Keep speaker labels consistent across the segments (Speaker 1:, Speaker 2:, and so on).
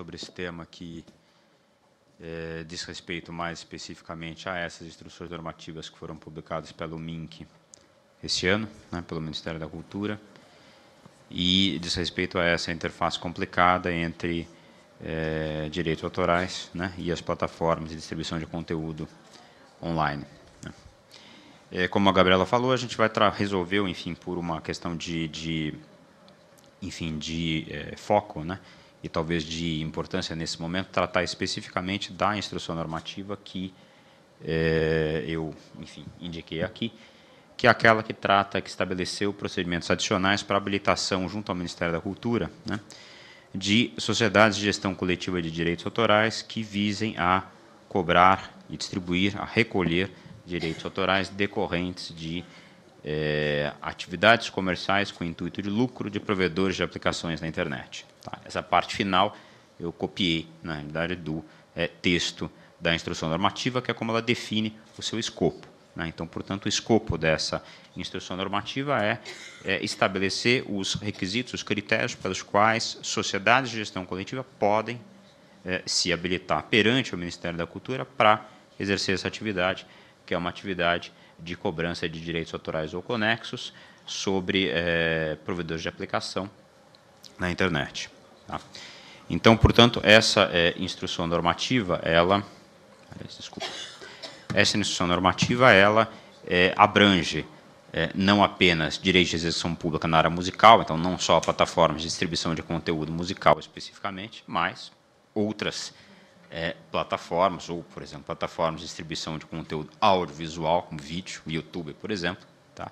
Speaker 1: sobre esse tema que é, diz respeito mais especificamente a essas instruções normativas que foram publicadas pelo MINC este ano, né, pelo Ministério da Cultura, e diz respeito a essa interface complicada entre é, direitos autorais né, e as plataformas de distribuição de conteúdo online. Né. É, como a Gabriela falou, a gente vai resolver, enfim, por uma questão de, de enfim, de é, foco, né, e talvez de importância nesse momento tratar especificamente da instrução normativa que é, eu, enfim, indiquei aqui, que é aquela que trata, que estabeleceu procedimentos adicionais para habilitação junto ao Ministério da Cultura, né, de sociedades de gestão coletiva de direitos autorais que visem a cobrar e distribuir, a recolher direitos autorais decorrentes de é, atividades comerciais com intuito de lucro de provedores de aplicações na internet. Tá? Essa parte final eu copiei, na realidade, do é, texto da instrução normativa, que é como ela define o seu escopo. Né? Então, portanto, o escopo dessa instrução normativa é, é, estabelecer os requisitos, os critérios pelos quais sociedades de gestão coletiva podem é, se habilitar perante o Ministério da Cultura para exercer essa atividade, que é uma atividade de cobrança de direitos autorais ou conexos sobre provedores de aplicação na internet. Tá? Então, portanto, essa é, instrução normativa, ela, desculpa, essa instrução normativa, ela é, abrange é, não apenas direitos de execução pública na área musical, então não só plataformas de distribuição de conteúdo musical especificamente, mas outras é, plataformas, ou, por exemplo, plataformas de distribuição de conteúdo audiovisual, como vídeo, YouTube, por exemplo, tá?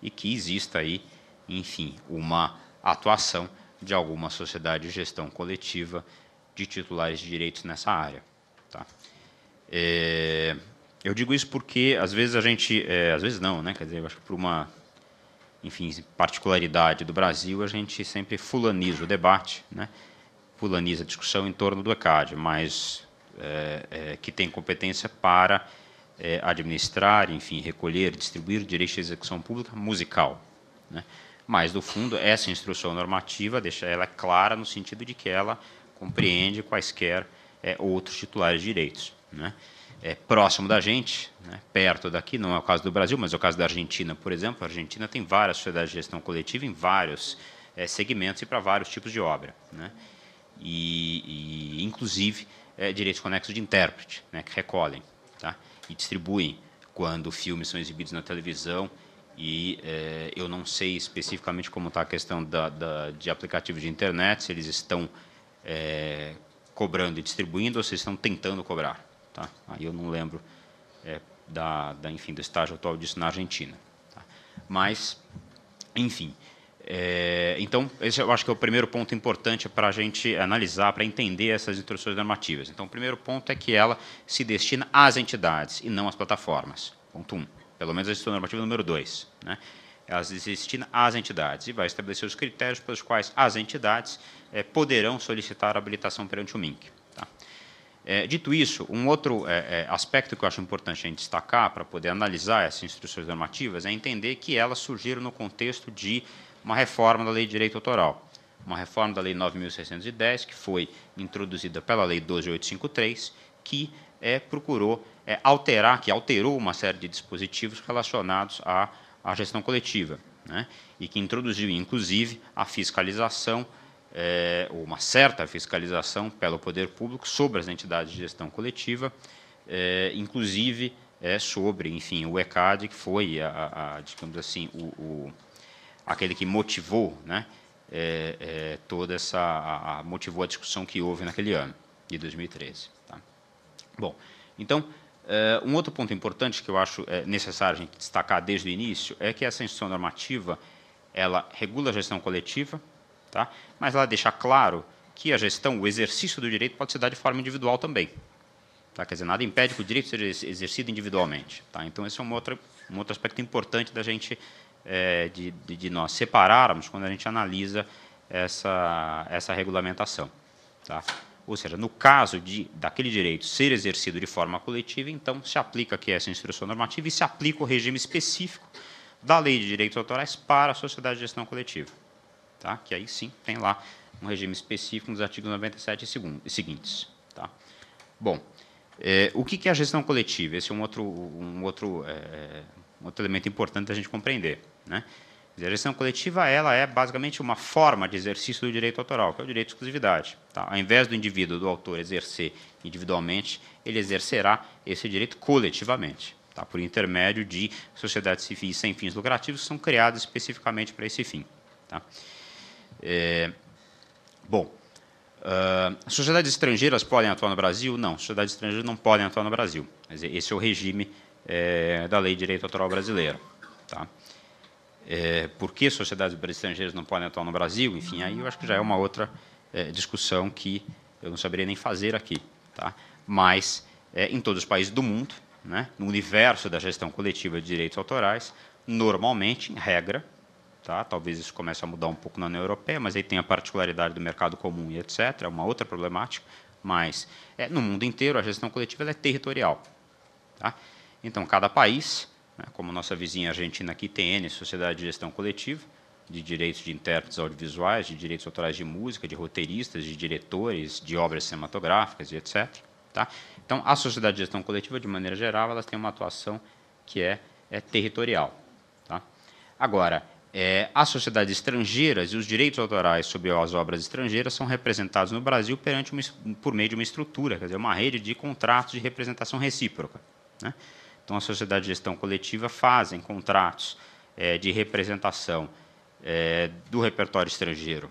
Speaker 1: e que exista aí, enfim, uma atuação de alguma sociedade de gestão coletiva de titulares de direitos nessa área. Tá? É, eu digo isso porque às vezes a gente, é, às vezes não, né? Quer dizer, eu acho que por uma, enfim, particularidade do Brasil, a gente sempre fulaniza o debate, né? Fulaniza a discussão em torno do ECAD, mas é, é que tem competência para é, administrar, enfim, recolher, distribuir direitos de execução pública musical, né? Mas, do fundo, essa instrução normativa deixa ela clara no sentido de que ela compreende quaisquer é, outros titulares de direitos. Né? É, próximo da gente, né? perto daqui, não é o caso do Brasil, mas é o caso da Argentina, por exemplo. A Argentina tem várias sociedades de gestão coletiva em vários é, segmentos e para vários tipos de obra. Né? E, e, inclusive, é, direitos conexos de intérprete, né? que recolhem tá? e distribuem quando filmes são exibidos na televisão e é, eu não sei especificamente como está a questão da, da, de aplicativos de internet, se eles estão é, cobrando e distribuindo ou se estão tentando cobrar. Tá? Aí eu não lembro é, da, da, enfim, do estágio atual disso na Argentina. Tá? Mas, enfim. É, então, esse eu acho que é o primeiro ponto importante para a gente analisar, para entender essas instruções normativas. Então, o primeiro ponto é que ela se destina às entidades e não às plataformas. Ponto 1. Um pelo menos a instituição normativa número 2, né, elas destinam às entidades e vai estabelecer os critérios pelos quais as entidades é, poderão solicitar habilitação perante o MINC. Tá? É, dito isso, um outro é, aspecto que eu acho importante a gente destacar para poder analisar essas instruções normativas é entender que elas surgiram no contexto de uma reforma da Lei de Direito Autoral, uma reforma da Lei 9.610, que foi introduzida pela Lei 12.853, que é, procurou é, alterar, que alterou uma série de dispositivos relacionados à, à gestão coletiva, né? e que introduziu, inclusive, a fiscalização, é, uma certa fiscalização pelo poder público sobre as entidades de gestão coletiva, é, inclusive é, sobre, enfim, o ECAD, que foi, a, a digamos assim, o, o, aquele que motivou, né, é, é, toda essa a, a, motivou a discussão que houve naquele ano de 2013. Bom, então, uh, um outro ponto importante que eu acho é, necessário a gente destacar desde o início é que essa instituição normativa ela regula a gestão coletiva, tá? mas ela deixa claro que a gestão, o exercício do direito pode se dar de forma individual também. Tá? Quer dizer, nada impede que o direito seja exercido individualmente. Tá? Então, esse é um outro, um outro aspecto importante da gente, é, de, de, de, nós separarmos quando a gente analisa essa, essa regulamentação. Tá? Ou seja, no caso de daquele direito ser exercido de forma coletiva, então se aplica aqui essa instrução normativa e se aplica o regime específico da Lei de Direitos Autorais para a Sociedade de Gestão Coletiva. Tá? Que aí sim tem lá um regime específico nos artigos 97 e seguintes. Tá? Bom, é, o que é a gestão coletiva? Esse é um outro, um outro, é, um outro elemento importante da gente compreender. Né? A direção coletiva ela é basicamente uma forma de exercício do direito autoral, que é o direito de exclusividade. Tá? Ao invés do indivíduo, do autor, exercer individualmente, ele exercerá esse direito coletivamente, tá? por intermédio de sociedades civis sem fins lucrativos, que são criadas especificamente para esse fim. Tá? É, bom, Uh, sociedades estrangeiras podem atuar no Brasil? Não, sociedades estrangeiras não podem atuar no Brasil. esse é o regime é, da lei de direito autoral brasileira. Tá? é, por que sociedades estrangeiras não podem atuar no Brasil, enfim, aí eu acho que já é uma outra é, discussão que eu não saberia nem fazer aqui. Tá? Mas, é, em todos os países do mundo, né, no universo da gestão coletiva de direitos autorais, normalmente, em regra, tá? talvez isso comece a mudar um pouco na União Europeia, mas aí tem a particularidade do mercado comum e etc., é uma outra problemática, mas é, no mundo inteiro a gestão coletiva é territorial. Tá? Então, cada país né, como nossa vizinha argentina aqui tem Sociedade de Gestão Coletiva, de direitos de intérpretes audiovisuais, de direitos autorais de música, de roteiristas, de diretores, de obras cinematográficas e etc. Tá? Então, a sociedade de gestão coletiva, de maneira geral, elas têm uma atuação que é, é territorial. Tá? Agora, é, as sociedades estrangeiras e os direitos autorais sobre as obras estrangeiras são representados no Brasil perante uma, por meio de uma estrutura, quer dizer, uma rede de contratos de representação recíproca. Né? Então, a sociedade de gestão coletiva fazem contratos é, de representação é, do repertório estrangeiro,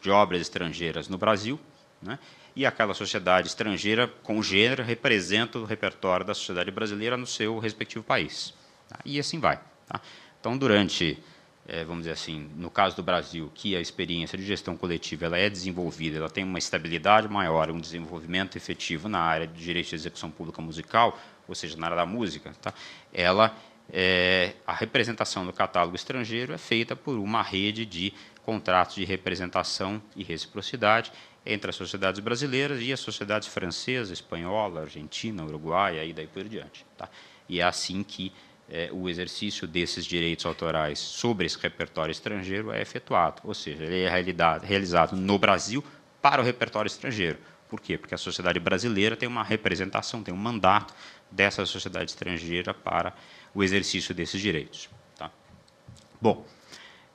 Speaker 1: de obras estrangeiras no Brasil, né? e aquela sociedade estrangeira com gênero representa o repertório da sociedade brasileira no seu respectivo país. Tá? E assim vai. Tá? Então, durante é, vamos dizer assim, no caso do Brasil, que a experiência de gestão coletiva ela é desenvolvida, ela tem uma estabilidade maior, um desenvolvimento efetivo na área de direito de execução pública musical, ou seja, na área da música, tá? ela é, a representação do catálogo estrangeiro é feita por uma rede de contratos de representação e reciprocidade entre as sociedades brasileiras e as sociedades francesa, espanhola, argentina, uruguaia e daí por diante. Tá? E é assim que é, o exercício desses direitos autorais sobre esse repertório estrangeiro é efetuado, ou seja, ele é realizado no Brasil para o repertório estrangeiro, por quê? Porque a sociedade brasileira tem uma representação, tem um mandato dessa sociedade estrangeira para o exercício desses direitos. Tá? Bom,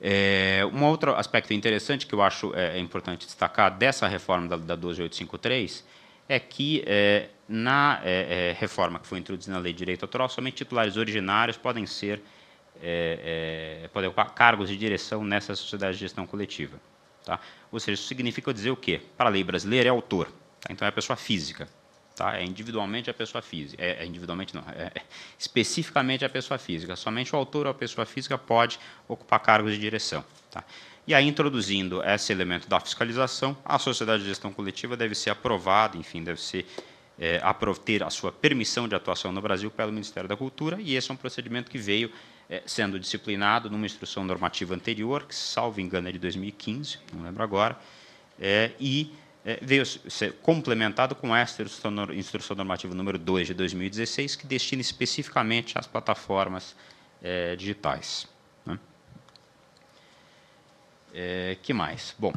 Speaker 1: é, um outro aspecto interessante que eu acho eh, é, importante destacar dessa reforma da, da 12853 é que é, na é, reforma que foi introduzida na Lei de Direito Autoral, somente titulares originários podem ser podem ocupar cargos de direção nessa sociedade de gestão coletiva. Tá? Ou seja, isso significa dizer o quê? Para a lei brasileira, é autor. Tá? Então é a pessoa física. Tá? É individualmente a pessoa física. É, é individualmente não. É, é especificamente a pessoa física. Somente o autor ou a pessoa física pode ocupar cargos de direção. Tá? E aí, introduzindo esse elemento da fiscalização, a sociedade de gestão coletiva deve ser aprovada, enfim, deve ser é, ter a sua permissão de atuação no Brasil pelo Ministério da Cultura, e esse é um procedimento que veio é, sendo disciplinado numa instrução normativa anterior, que, salvo engano, é de 2015, não lembro agora, é, e veio é, ser é complementado com esta Instrução Normativa número 2 de 2016, que destina especificamente às plataformas é, digitais. Né? É, que mais? Bom,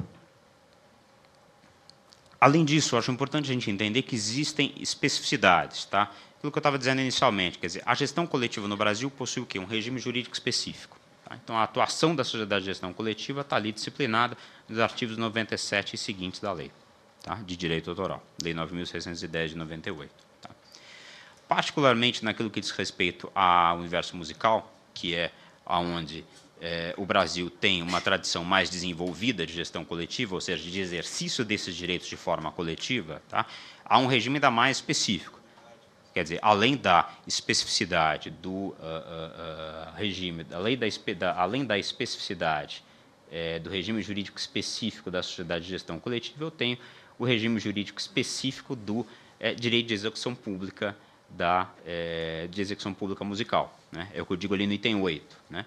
Speaker 1: além disso, acho importante a gente entender que existem especificidades. Tá? Aquilo que eu estava dizendo inicialmente, quer dizer, a gestão coletiva no Brasil possui o quê? Um regime jurídico específico. Tá? Então, a atuação da sociedade de gestão coletiva está ali disciplinada nos artigos 97 e seguintes da lei tá? de direito autoral, Lei 9.610 de 98. Tá? Particularmente naquilo que diz respeito ao universo musical, que é aonde é, o Brasil tem uma tradição mais desenvolvida de gestão coletiva, ou seja, de exercício desses direitos de forma coletiva, tá? há um regime ainda mais específico. Quer dizer, além da especificidade do uh, uh, uh, regime, além da, da, além da especificidade é, do regime jurídico específico da sociedade de gestão coletiva, eu tenho o regime jurídico específico do é, direito de execução pública da é, de execução pública musical. Né? É o que eu digo ali no item 8. Né?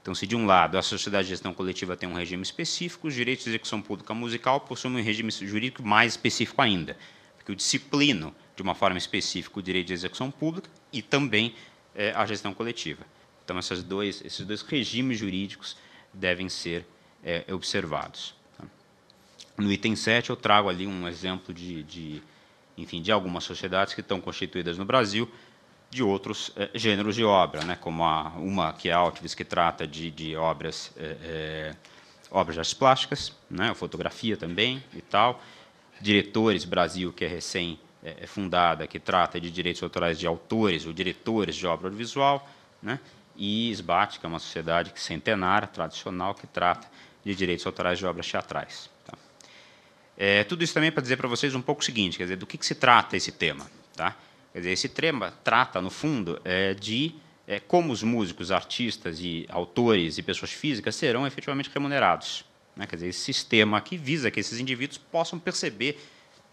Speaker 1: Então, se de um lado a sociedade de gestão coletiva tem um regime específico, os direitos de execução pública musical possuem um regime jurídico mais específico ainda, porque o disciplino de uma forma específica o direito de execução pública e também é, a gestão coletiva. Então, dois, esses dois regimes jurídicos devem ser é, observados. No item 7, eu trago ali um exemplo de, de enfim, de algumas sociedades que estão constituídas no Brasil de outros eh, gêneros de obra, né, como a, uma que é a Altvis que trata de, de obras, eh, eh, obras de artes plásticas, né, fotografia também e tal. Diretores Brasil, que é recém-fundada, que trata de direitos autorais de autores ou diretores de obra audiovisual, né, e SBAT, que é uma sociedade centenária, tradicional, que trata de direitos autorais de obras teatrais. É, tudo isso também é para dizer para vocês um pouco o seguinte, quer dizer, do que, que se trata esse tema, tá? Quer dizer, esse tema trata, no fundo, é, de é, como os músicos, artistas e autores e pessoas físicas serão efetivamente remunerados. Né? Quer dizer, esse sistema que visa que esses indivíduos possam perceber,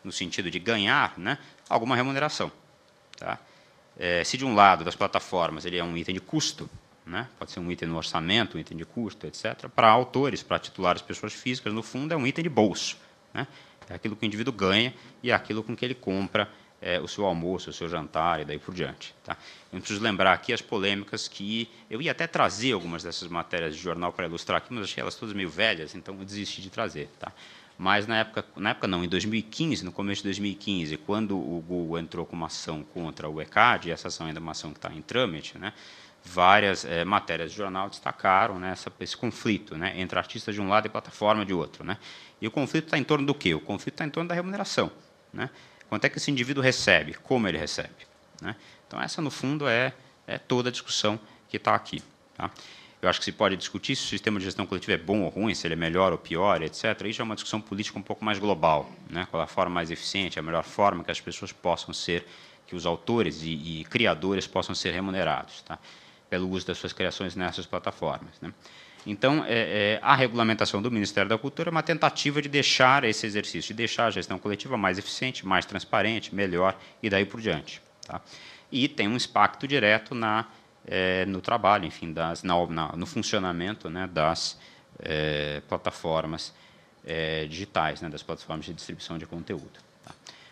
Speaker 1: no sentido de ganhar, né, alguma remuneração. Tá? É, se de um lado das plataformas ele é um item de custo, né? pode ser um item no orçamento, um item de custo, etc., para autores, para titulares, pessoas físicas, no fundo, é um item de bolso. Né? É aquilo que o indivíduo ganha e é aquilo com que ele compra é, o seu almoço, o seu jantar e daí por diante. Tá? Eu preciso lembrar aqui as polêmicas que. Eu ia até trazer algumas dessas matérias de jornal para ilustrar aqui, mas achei elas todas meio velhas, então eu desisti de trazer. Tá? Mas na época, na época não, em 2015, no começo de 2015, quando o Google entrou com uma ação contra o ECAD, e essa ação ainda é uma ação que está em trâmite, né? várias é, matérias de jornal destacaram né, essa, esse conflito né, entre artistas de um lado e plataforma de outro. Né? E o conflito está em torno do quê? O conflito está em torno da remuneração. Né? Quanto é que esse indivíduo recebe? Como ele recebe? Né? Então, essa, no fundo, é, é toda a discussão que está aqui. Tá? Eu acho que se pode discutir se o sistema de gestão coletiva é bom ou ruim, se ele é melhor ou pior, etc. Isso é uma discussão política um pouco mais global. Né? Qual é a forma mais eficiente, a melhor forma que as pessoas possam ser, que os autores e, e criadores possam ser remunerados. Tá? pelo uso das suas criações nessas plataformas. Né? Então, é, é, a regulamentação do Ministério da Cultura é uma tentativa de deixar esse exercício, de deixar a gestão coletiva mais eficiente, mais transparente, melhor e daí por diante. Tá? E tem um impacto direto na, é, no trabalho, enfim, das, na, na, no funcionamento né, das é, plataformas é, digitais, né, das plataformas de distribuição de conteúdo.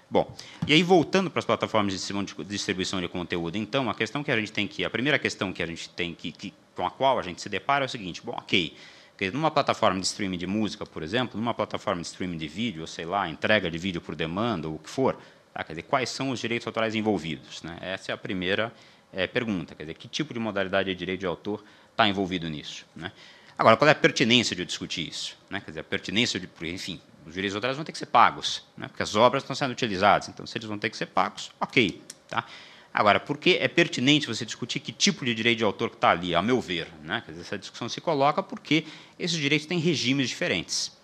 Speaker 1: Bom, e aí voltando para as plataformas de distribuição de conteúdo, então, a questão que a gente tem que, a primeira questão que a gente tem que, que com a qual a gente se depara é o seguinte, bom, ok, numa plataforma de streaming de música, por exemplo, numa plataforma de streaming de vídeo, ou sei lá, entrega de vídeo por demanda, ou o que for, tá? quer dizer, quais são os direitos autorais envolvidos? Né? Essa é a primeira é, pergunta, quer dizer, que tipo de modalidade de direito de autor está envolvido nisso? Né? Agora, qual é a pertinência de eu discutir isso? Né? Quer dizer, a pertinência de, enfim, os direitos autorais vão ter que ser pagos, né? porque as obras estão sendo utilizadas. Então, se eles vão ter que ser pagos, ok. Tá? Agora, por que é pertinente você discutir que tipo de direito de autor que está ali, a meu ver? Né? Dizer, essa discussão se coloca porque esses direitos têm regimes diferentes.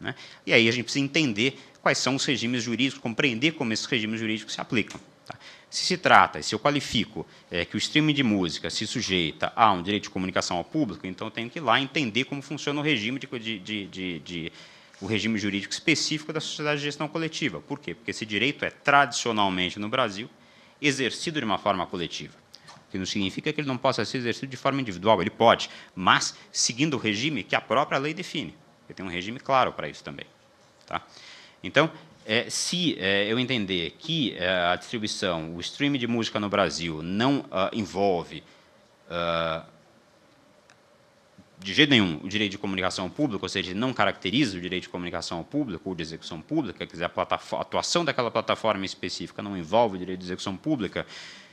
Speaker 1: Né? E aí a gente precisa entender quais são os regimes jurídicos, compreender como esses regimes jurídicos se aplicam. Tá? Se se trata, se eu qualifico é, que o streaming de música se sujeita a um direito de comunicação ao público, então eu tenho que ir lá entender como funciona o regime de, de, de, de o regime jurídico específico da sociedade de gestão coletiva. Por quê? Porque esse direito é tradicionalmente no Brasil exercido de uma forma coletiva. O que não significa que ele não possa ser exercido de forma individual, ele pode, mas seguindo o regime que a própria lei define. Ele tem um regime claro para isso também. Tá? Então, é, se é, eu entender que é, a distribuição, o streaming de música no Brasil não uh, envolve uh, de jeito nenhum, o direito de comunicação ao público, ou seja, não caracteriza o direito de comunicação ao público ou de execução pública, quer dizer, a, atuação daquela plataforma específica não envolve o direito de execução pública,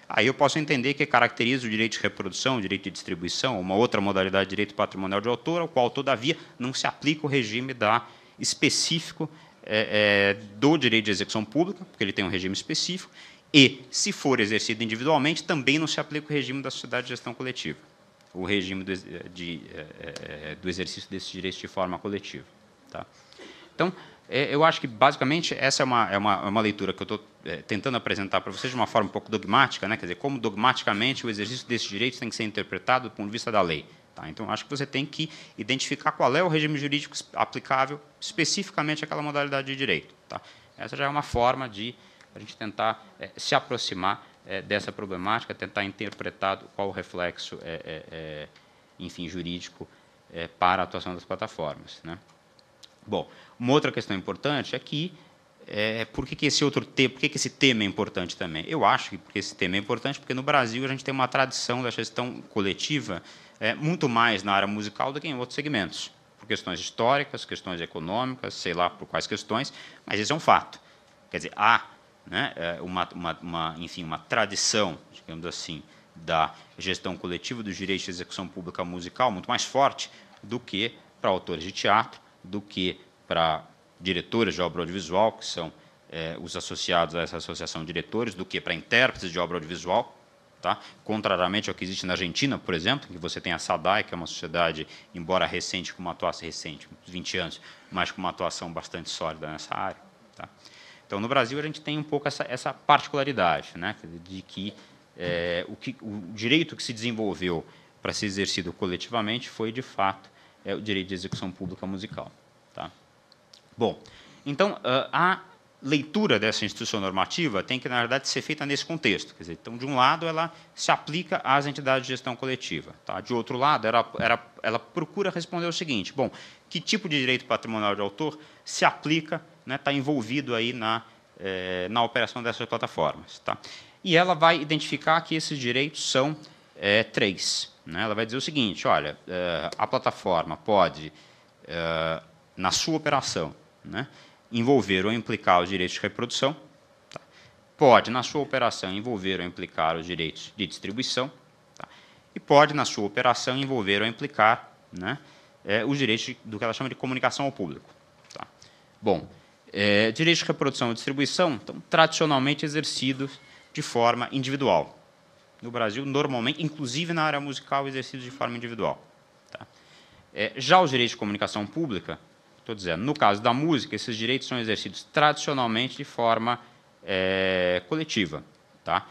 Speaker 1: aí eu posso entender que caracteriza o direito de reprodução, o direito de distribuição, uma outra modalidade de direito patrimonial de autor, ao qual, todavia, não se aplica o regime da específico é, é, do direito de execução pública, porque ele tem um regime específico, e, se for exercido individualmente, também não se aplica o regime da sociedade de gestão coletiva o regime do, eh, de, é, do exercício desse direito de forma coletiva. Tá? Então, é, eu acho que, basicamente, essa é uma, é uma, é uma leitura que eu estou tentando apresentar para vocês de uma forma um pouco dogmática, né? quer dizer, como dogmaticamente o exercício desse direito tem que ser interpretado do ponto de vista da lei. Tá? Então, acho que você tem que identificar qual é o regime jurídico aplicável especificamente àquela modalidade de direito. Tá? Essa já é uma forma de a gente tentar é, se aproximar é, dessa problemática, tentar interpretar qual o reflexo, é, é, é enfim, jurídico é, para a atuação das plataformas. Né? Bom, uma outra questão importante é que é, por que, que, esse outro por que, que, esse tema é importante também? Eu acho que porque esse tema é importante porque no Brasil a gente tem uma tradição da gestão coletiva é, muito mais na área musical do que em outros segmentos, por questões históricas, questões econômicas, sei lá por quais questões, mas esse é um fato. Quer dizer, há né, é, uma, uma, uma, enfim, uma tradição, digamos assim, da gestão coletiva dos direitos de execução pública musical muito mais forte do que para autores de teatro, do que para diretores de obra audiovisual, que são é, os associados a essa associação de diretores, do que para intérpretes de obra audiovisual. Tá? Contrariamente ao que existe na Argentina, por exemplo, que você tem a SADAI, que é uma sociedade, embora recente, com uma atuação recente, 20 anos, mas com uma atuação bastante sólida nessa área. Tá? Então, no Brasil, a gente tem um pouco essa, essa particularidade, né, de que, é, o que o direito que se desenvolveu para ser exercido coletivamente foi, de fato, é, o direito de execução pública musical. Tá? Bom, então, ah, a leitura dessa instituição normativa tem que, na verdade, ser feita nesse contexto. Quer dizer, então, de um lado, ela se aplica às entidades de gestão coletiva. Tá? De outro lado, ela, era, ela procura responder o seguinte, bom, que tipo de direito patrimonial de autor se aplica está né, tá envolvido aí na, é, na operação dessas plataformas. Tá? E ela vai identificar que esses direitos são é, três. Né? Ela vai dizer o seguinte: olha, eh, a plataforma pode, na sua operação, né, envolver ou implicar os direitos de reprodução, tá? pode, na sua operação, envolver ou implicar os direitos de distribuição, tá? e pode, na sua operação, envolver ou implicar né, os direitos do que ela chama de comunicação ao público. Tá? Bom. É, direitos de reprodução e distribuição, são então, tradicionalmente exercidos de forma individual. No Brasil, normalmente, inclusive na área musical, exercidos de forma individual. Tá? É, já os direitos de comunicação pública, estou dizendo, no caso da música, esses direitos são exercidos tradicionalmente de forma é, coletiva. Tá?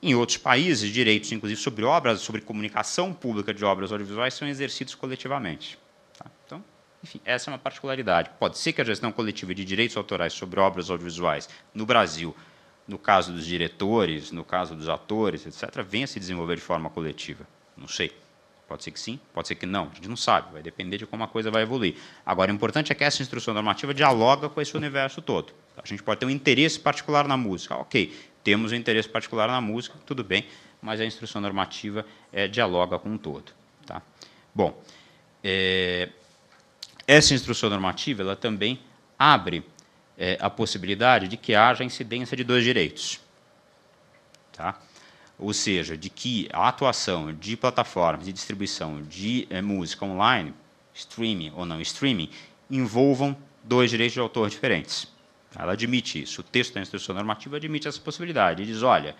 Speaker 1: Em outros países, direitos, inclusive sobre obras, sobre comunicação pública de obras audiovisuais, são exercidos coletivamente. Enfim, essa é uma particularidade. Pode ser que a gestão coletiva de direitos autorais sobre obras audiovisuais no Brasil, no caso dos diretores, no caso dos atores, etc., venha se desenvolver de forma coletiva. Não sei. Pode ser que sim, pode ser que não. A gente não sabe, vai depender de como a coisa vai evoluir. Agora, o importante é que essa instrução normativa dialoga com esse universo todo. A gente pode ter um interesse particular na música. Ah, ok, temos um interesse particular na música, tudo bem, mas a instrução normativa é, dialoga com o todo. Tá? Bom, é, essa instrução normativa ela também abre é, a possibilidade de que haja incidência de dois direitos. Tá? Ou seja, de que a atuação de plataformas de distribuição de é, música online, streaming ou não streaming, envolvam dois direitos de autor diferentes. Ela admite isso. O texto da instrução normativa admite essa possibilidade. Ele diz: olha,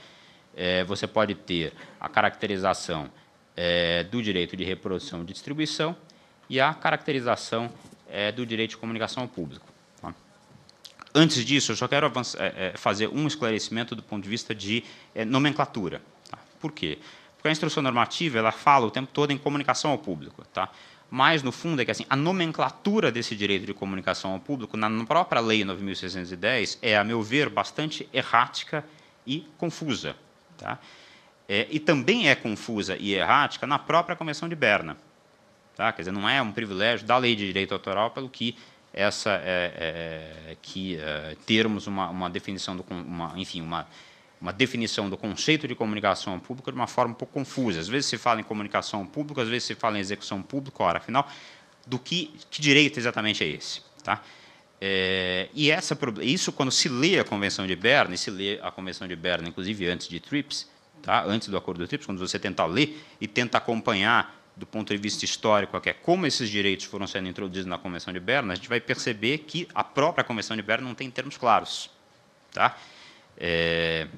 Speaker 1: é, você pode ter a caracterização é, do direito de reprodução e distribuição e a caracterização é, do direito de comunicação ao público. Tá? Antes disso, eu só quero avançar, é, é, fazer um esclarecimento do ponto de vista de é, nomenclatura. Tá? Por quê? Porque a instrução normativa ela fala o tempo todo em comunicação ao público. Tá? Mas, no fundo, é que assim, a nomenclatura desse direito de comunicação ao público, na própria Lei 9.610, é, a meu ver, bastante errática e confusa. Tá? É, e também é confusa e errática na própria Convenção de Berna. Tá? Quer dizer, não é um privilégio da lei de direito autoral pelo que essa é, é, é que é, termos uma, uma, definição do uma, enfim uma uma definição do conceito de comunicação pública de uma forma um pouco confusa. Às vezes se fala em comunicação pública, às vezes se fala em execução pública. Ora, afinal, do que, que direito exatamente é esse? Tá? É, e essa, isso, quando se lê a Convenção de Berna, e se lê a Convenção de Berna, inclusive antes de TRIPS, tá? antes do Acordo do TRIPS, quando você tenta ler e tenta acompanhar do ponto de vista histórico, é que é como esses direitos foram sendo introduzidos na Convenção de Berna, a gente vai perceber que a própria Convenção de Berna não tem termos claros. Tá? É...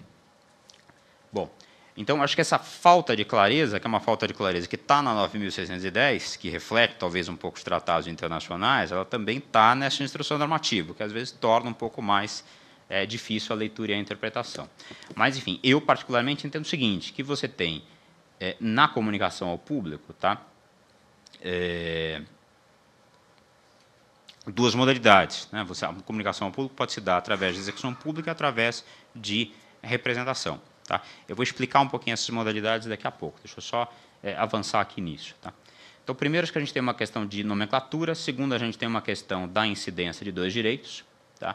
Speaker 1: Bom, então acho que essa falta de clareza, que é uma falta de clareza que está na 9.610, que reflete talvez um pouco os tratados internacionais, ela também está nessa instrução normativa, que às vezes torna um pouco mais é, difícil a leitura e a interpretação. Mas, enfim, eu particularmente entendo o seguinte, que você tem é, na comunicação ao público, tá? É, duas modalidades. Né? Você, a comunicação ao público pode se dar através de execução pública e através de representação. Tá? Eu vou explicar um pouquinho essas modalidades daqui a pouco. Deixa eu só é, avançar aqui nisso. Tá? Então, primeiro que a gente tem uma questão de nomenclatura. Segundo, a gente tem uma questão da incidência de dois direitos. Tá?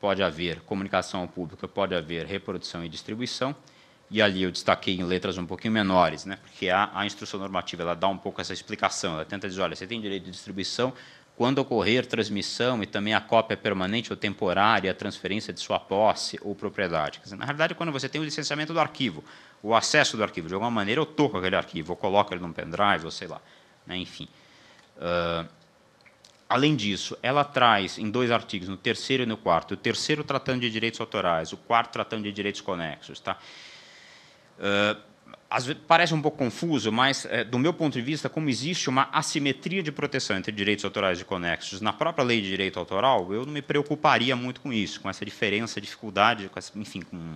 Speaker 1: Pode haver comunicação ao público, pode haver reprodução e distribuição e ali eu destaquei em letras um pouquinho menores, né? porque a, a instrução normativa ela dá um pouco essa explicação, ela tenta dizer, olha, você tem direito de distribuição quando ocorrer transmissão e também a cópia permanente ou temporária, a transferência de sua posse ou propriedade. Dizer, na realidade, quando você tem o licenciamento do arquivo, o acesso do arquivo, de alguma maneira eu toco aquele arquivo, ou coloco ele num pendrive, ou sei lá, né? enfim. Uh, além disso, ela traz em dois artigos, no terceiro e no quarto, o terceiro tratando de direitos autorais, o quarto tratando de direitos conexos, tá? Vezes, parece um pouco confuso, mas, é, do meu ponto de vista, como existe uma assimetria de proteção entre direitos autorais e conexos na própria lei de direito autoral, eu não me preocuparia muito com isso, com essa diferença, dificuldade, com essa, enfim, com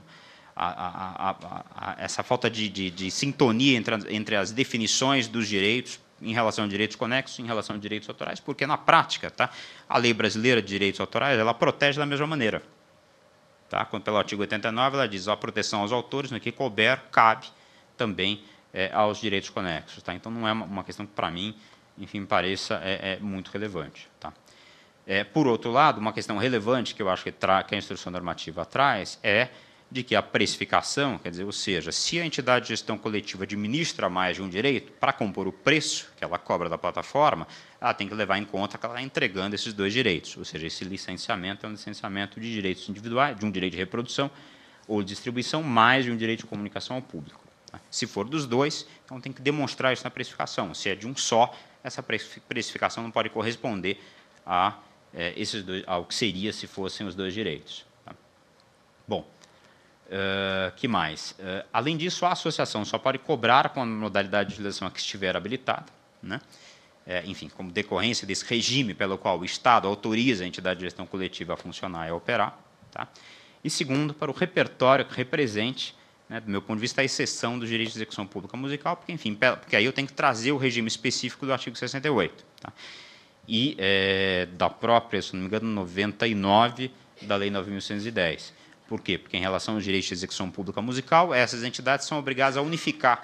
Speaker 1: a, a, a, essa falta de, de, de sintonia entre, entre as definições dos direitos em relação a direitos conexos, em relação a direitos autorais, porque na prática, tá? A lei brasileira de direitos autorais, ela protege da mesma maneira. Tá? pelo artigo 89, ela diz a proteção aos autores, no que couber, cabe também é, aos direitos conexos. Tá? Então, não é uma questão que, para mim, enfim, pareça é, é muito relevante. Tá? É, por outro lado, uma questão relevante que eu acho que, que a instrução normativa traz é de que a precificação, quer dizer, ou seja, se a entidade de gestão coletiva administra mais de um direito, para compor o preço que ela cobra da plataforma, ela tem que levar em conta que ela está entregando esses dois direitos. Ou seja, esse licenciamento é um licenciamento de direitos individuais, de um direito de reprodução ou distribuição, mais de um direito de comunicação ao público. Tá? Se for dos dois, então tem que demonstrar isso na precificação. Se é de um só, essa precificação não pode corresponder a, é, esses dois, ao que seria se fossem os dois direitos. Tá? Bom, eh, que mais? Uh, além disso, a associação só pode cobrar com a modalidade de legislação a que estiver habilitada, né? É, enfim, como decorrência desse regime pelo qual o Estado autoriza a entidade de gestão coletiva a funcionar e a operar. Tá? E segundo, para o repertório que represente, né, do meu ponto de vista, a exceção dos direitos de execução pública musical, porque, enfim, porque aí eu tenho que trazer o regime específico do artigo 68. Tá? E é, da própria, se não me engano, 99 da Lei 9.110. Por quê? Porque, em relação aos direitos de execução pública musical, essas entidades são obrigadas a unificar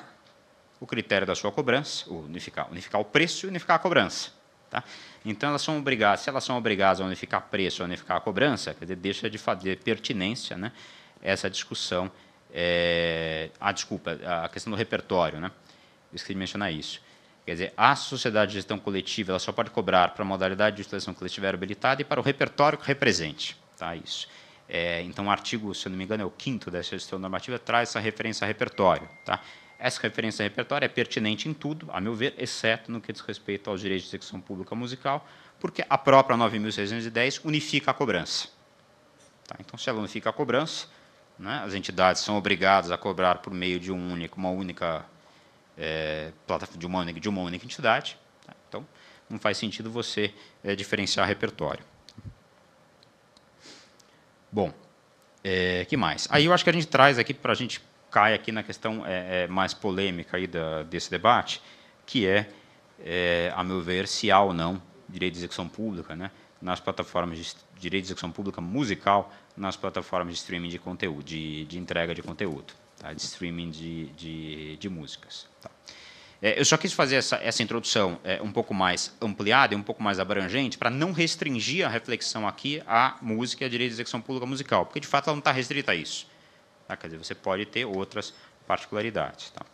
Speaker 1: o critério da sua cobrança, unificar, unificar o preço e unificar a cobrança. Tá? Então, elas são obrigadas, se elas são obrigadas a unificar preço, a unificar a cobrança, quer dizer, deixa de fazer pertinência né, essa discussão, é, a desculpa, a questão do repertório. Né? Eu esqueci de mencionar isso. Quer dizer, a sociedade de gestão coletiva ela só pode cobrar para a modalidade de utilização que ela estiver habilitada e para o repertório que represente. Tá? Isso. É, então, o artigo, se não me engano, é o quinto dessa gestão normativa, traz essa referência a repertório. Tá? Essa referência a repertório é pertinente em tudo, a meu ver, exceto no que diz respeito aos direitos de execução pública musical, porque a própria 9.610 unifica a cobrança. Tá? Então, se ela unifica a cobrança, né, as entidades são obrigadas a cobrar por meio de um único, uma única é, de uma única, de uma única entidade. Tá? Então, não faz sentido você é, diferenciar repertório. Bom, é, que mais? Aí eu acho que a gente traz aqui para a gente cair aqui na questão é, é, mais polêmica aí da, desse debate, que é, é, a meu ver, se há ou não direito de execução pública, né? Nas plataformas de direito de execução pública musical, nas plataformas de streaming de conteúdo, de, de entrega de conteúdo, tá? De streaming de, de, de músicas. Tá? É, eu só quis fazer essa, essa introdução é, um pouco mais ampliada e um pouco mais abrangente para não restringir a reflexão aqui à música e à direito de execução pública musical, porque de fato ela não está restrita a isso. Tá? Quer dizer, você pode ter outras particularidades. Tá?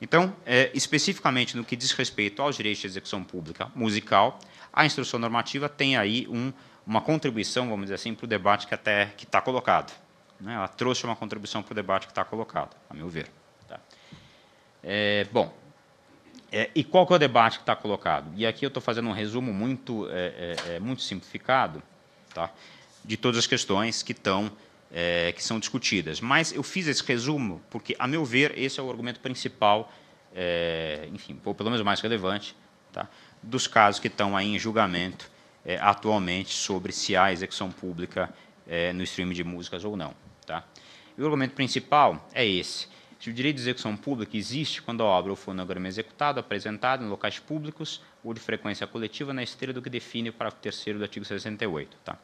Speaker 1: Então, é, especificamente no que diz respeito aos direitos de execução pública musical, a instrução normativa tem aí um, uma contribuição, vamos dizer assim, para o debate que até que está colocado. Né? Ela trouxe uma contribuição para o debate que está colocado, a meu ver. Tá? É, bom, é, e qual que é o debate que está colocado? E aqui eu estou fazendo um resumo muito, é, é, é, muito simplificado tá? de todas as questões que estão é, que são discutidas. Mas eu fiz esse resumo porque, a meu ver, esse é o argumento principal, é, enfim, ou pelo menos mais relevante, tá? dos casos que estão aí em julgamento atualmente sobre se há execução pública no streaming de músicas ou não. Tá? E o argumento principal é esse. Se o direito de execução pública existe quando a obra ou fonograma é executado, apresentado em locais públicos ou de frequência coletiva na esteira do que define o parágrafo 3 do artigo 68. Tá?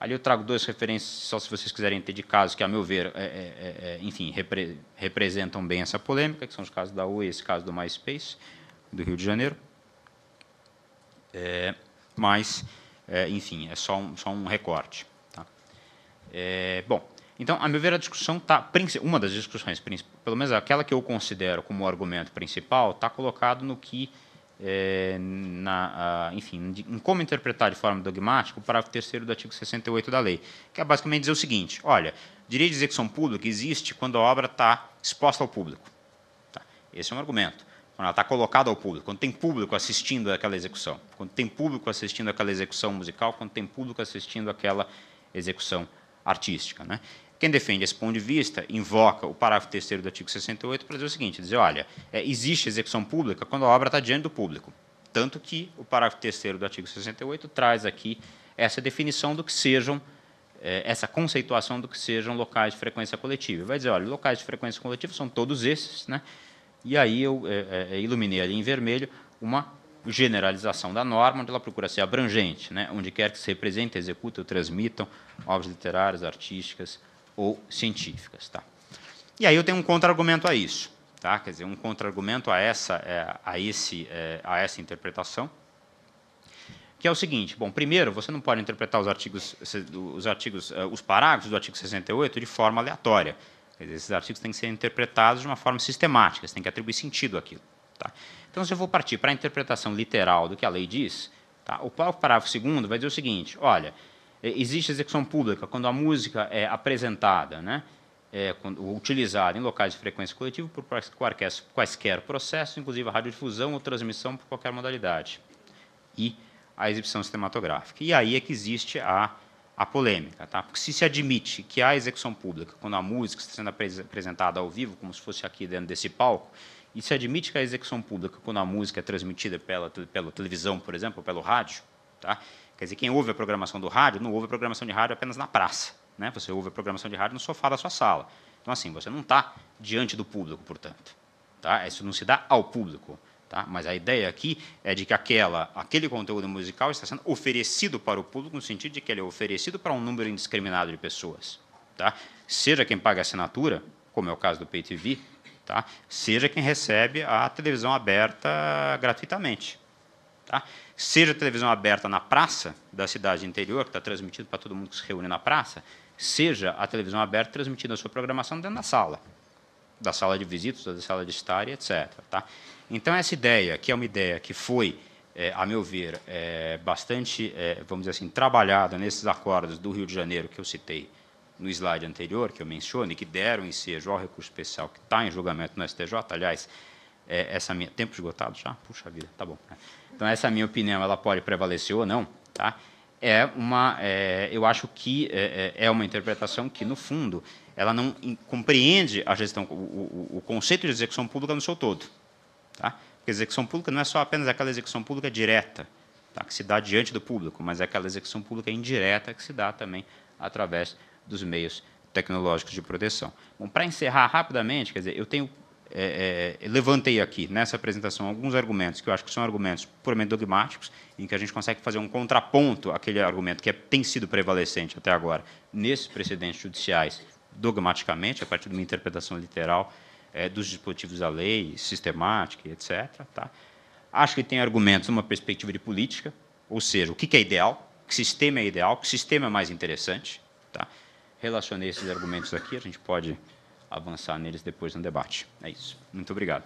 Speaker 1: Ali eu trago duas referências, só se vocês quiserem ter de casos que, a meu ver, é, é, é, é enfim, repre, representam bem essa polêmica, que são os casos da UE e esse caso do MySpace, do Rio de Janeiro. É, mas, é, enfim, é só um, só um recorte. Tá? bom, então, a meu ver, a discussão está, uma das discussões, pelo menos aquela que eu considero como argumento principal, está colocado no que, é, na, a, enfim, em como interpretar de forma dogmática o parágrafo 3 do artigo 68 da lei, que é basicamente dizer o seguinte, olha, direito de execução pública existe quando a obra está exposta ao público. Tá? Esse é um argumento. Quando ela está colocada ao público, quando tem público assistindo àquela execução, quando tem público assistindo àquela execução musical, quando tem público assistindo àquela execução artística. Né? Quem defende esse ponto de vista invoca o parágrafo terceiro do artigo 68 para dizer o seguinte: dizer, olha, é, existe execução pública quando a obra está diante do público. Tanto que o parágrafo terceiro do artigo 68 traz aqui essa definição do que sejam, é, essa conceituação do que sejam locais de frequência coletiva. Vai dizer, olha, locais de frequência coletiva são todos esses, né? E aí eu é, é, é iluminei ali em vermelho uma generalização da norma, onde ela procura ser abrangente, né? onde quer que se represente, executem ou transmitam obras literárias, artísticas, ou científicas. Tá? E aí eu tenho um contra-argumento a isso, tá? quer dizer, um contra-argumento a essa, é, a, esse, é, a essa interpretação, que é o seguinte: bom, primeiro, você não pode interpretar os artigos, os artigos, é, os parágrafos do artigo 68 de forma aleatória. Quer dizer, esses artigos têm que ser interpretados de uma forma sistemática, você tem que atribuir sentido àquilo. Tá? Então, se eu vou partir para a interpretação literal do que a lei diz, tá? o parágrafo segundo vai dizer o seguinte: olha, é, existe execução pública quando a música é apresentada, né? É, quando, utilizada em locais de frequência coletiva por qualquer, quaisquer processo, inclusive a radiodifusão ou transmissão por qualquer modalidade. E a exibição cinematográfica. E aí é que existe a, a polêmica, tá? porque se se admite que há execução pública quando a música está sendo apresentada ao vivo, como se fosse aqui dentro desse palco, e se admite que há execução pública quando a música é transmitida pela, pela televisão, por exemplo, ou pelo rádio, tá? Quer dizer, quem ouve a programação do rádio não ouve a programação de rádio apenas na praça. Né? Você ouve a programação de rádio no sofá da sua sala. Então, assim, você não está diante do público, portanto. Tá? Isso não se dá ao público. Tá? Mas a ideia aqui é de que aquela, aquele conteúdo musical está sendo oferecido para o público, no sentido de que ele é oferecido para um número indiscriminado de pessoas. Tá? Seja quem paga a assinatura, como é o caso do PayTV, tá? seja quem recebe a televisão aberta gratuitamente. Tá? Seja televisão aberta na praça da cidade interior, que está transmitido para todo mundo que se reúne na praça, seja a televisão aberta transmitindo a sua programação dentro da sala, da sala de visitas, da sala de estar e etc. Tá? Então, essa ideia, que é uma ideia que foi, é, a meu ver, é, bastante, é, vamos dizer assim, trabalhada nesses acordos do Rio de Janeiro que eu citei no slide anterior, que eu mencionei, que deram ensejo ao recurso especial que está em julgamento no STJ, aliás, é, essa minha... Tempo esgotado já? Puxa vida, tá bom. Né? Então essa é minha opinião, ela pode prevalecer ou não, tá? É uma, é, eu acho que é, é, é uma interpretação que no fundo ela não compreende a gestão, o, o, o conceito de execução pública no seu todo, tá? Porque execução pública não é só apenas aquela execução pública direta, tá? Que se dá diante do público, mas é aquela execução pública indireta que se dá também através dos meios tecnológicos de proteção. Bom, para encerrar rapidamente, quer dizer, eu tenho é, é, levantei aqui nessa apresentação alguns argumentos que eu acho que são argumentos puramente dogmáticos, em que a gente consegue fazer um contraponto àquele argumento que é, tem sido prevalecente até agora nesses precedentes judiciais, dogmaticamente, a partir de uma interpretação literal é, dos dispositivos da lei, sistemática, etc. Tá? Acho que tem argumentos numa perspectiva de política, ou seja, o que, que é ideal, que sistema é ideal, que sistema é mais interessante. Tá? Relacionei esses argumentos aqui, a gente pode avançar neles depois no debate. É isso. Muito obrigado.